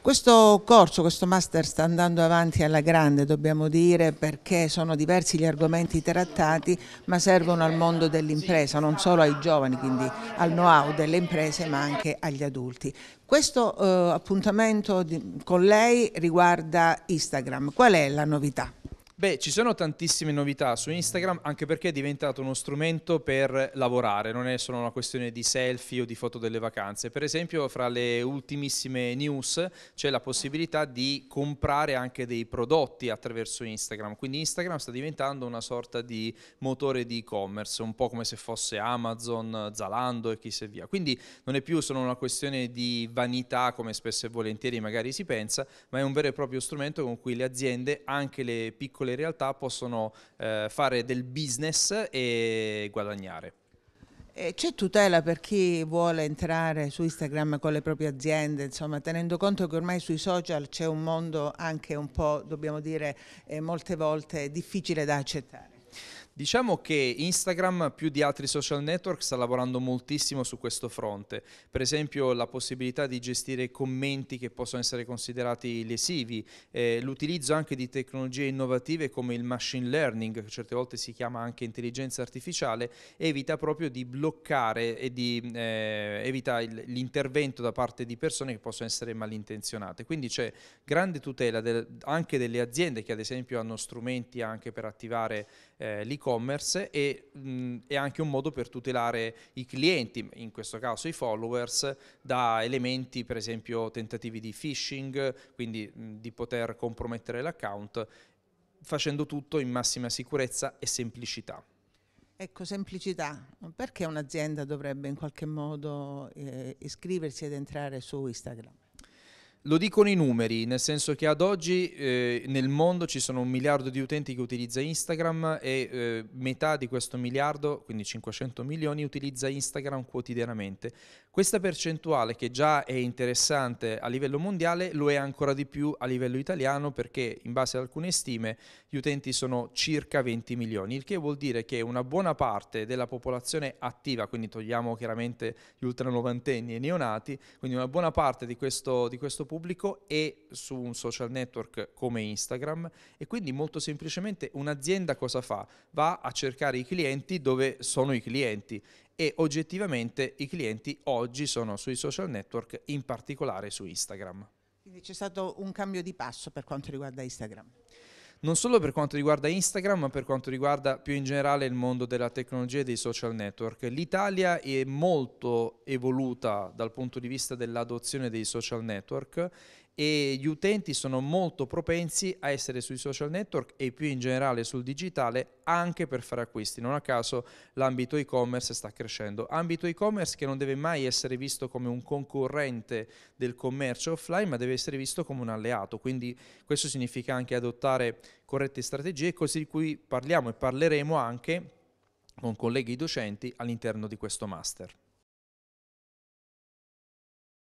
Questo corso, questo master sta andando avanti alla grande, dobbiamo dire, perché sono diversi gli argomenti trattati, ma servono al mondo dell'impresa, non solo ai giovani, quindi al know-how delle imprese, ma anche agli adulti. Questo eh, appuntamento di, con lei riguarda Instagram. Qual è la novità? Beh, ci sono tantissime novità su Instagram, anche perché è diventato uno strumento per lavorare, non è solo una questione di selfie o di foto delle vacanze. Per esempio, fra le ultimissime news c'è la possibilità di comprare anche dei prodotti attraverso Instagram, quindi Instagram sta diventando una sorta di motore di e-commerce, un po' come se fosse Amazon, Zalando e chissà via. Quindi non è più solo una questione di vanità, come spesso e volentieri magari si pensa, ma è un vero e proprio strumento con cui le aziende, anche le piccole piccole realtà possono eh, fare del business e guadagnare. C'è tutela per chi vuole entrare su Instagram con le proprie aziende, insomma, tenendo conto che ormai sui social c'è un mondo anche un po', dobbiamo dire, eh, molte volte difficile da accettare. Diciamo che Instagram più di altri social network sta lavorando moltissimo su questo fronte, per esempio la possibilità di gestire commenti che possono essere considerati lesivi, eh, l'utilizzo anche di tecnologie innovative come il machine learning, che certe volte si chiama anche intelligenza artificiale, evita proprio di bloccare e di eh, evita l'intervento da parte di persone che possono essere malintenzionate. Quindi c'è grande tutela del, anche delle aziende che ad esempio hanno strumenti anche per attivare eh, l'e-commerce e-commerce e mh, è anche un modo per tutelare i clienti, in questo caso i followers, da elementi per esempio tentativi di phishing, quindi mh, di poter compromettere l'account, facendo tutto in massima sicurezza e semplicità. Ecco, semplicità. Perché un'azienda dovrebbe in qualche modo eh, iscriversi ed entrare su Instagram? Lo dicono i numeri, nel senso che ad oggi eh, nel mondo ci sono un miliardo di utenti che utilizza Instagram e eh, metà di questo miliardo, quindi 500 milioni, utilizza Instagram quotidianamente. Questa percentuale che già è interessante a livello mondiale lo è ancora di più a livello italiano perché in base ad alcune stime gli utenti sono circa 20 milioni, il che vuol dire che una buona parte della popolazione attiva, quindi togliamo chiaramente gli ultranovantenni e i neonati, quindi una buona parte di questo, di questo pubblico pubblico e su un social network come Instagram e quindi molto semplicemente un'azienda cosa fa? Va a cercare i clienti dove sono i clienti e oggettivamente i clienti oggi sono sui social network, in particolare su Instagram. Quindi c'è stato un cambio di passo per quanto riguarda Instagram non solo per quanto riguarda Instagram, ma per quanto riguarda più in generale il mondo della tecnologia e dei social network. L'Italia è molto evoluta dal punto di vista dell'adozione dei social network e gli utenti sono molto propensi a essere sui social network e più in generale sul digitale anche per fare acquisti. Non a caso l'ambito e-commerce sta crescendo. Ambito e-commerce che non deve mai essere visto come un concorrente del commercio offline, ma deve essere visto come un alleato. Quindi questo significa anche adottare corrette strategie, così di cui parliamo e parleremo anche con colleghi docenti all'interno di questo master.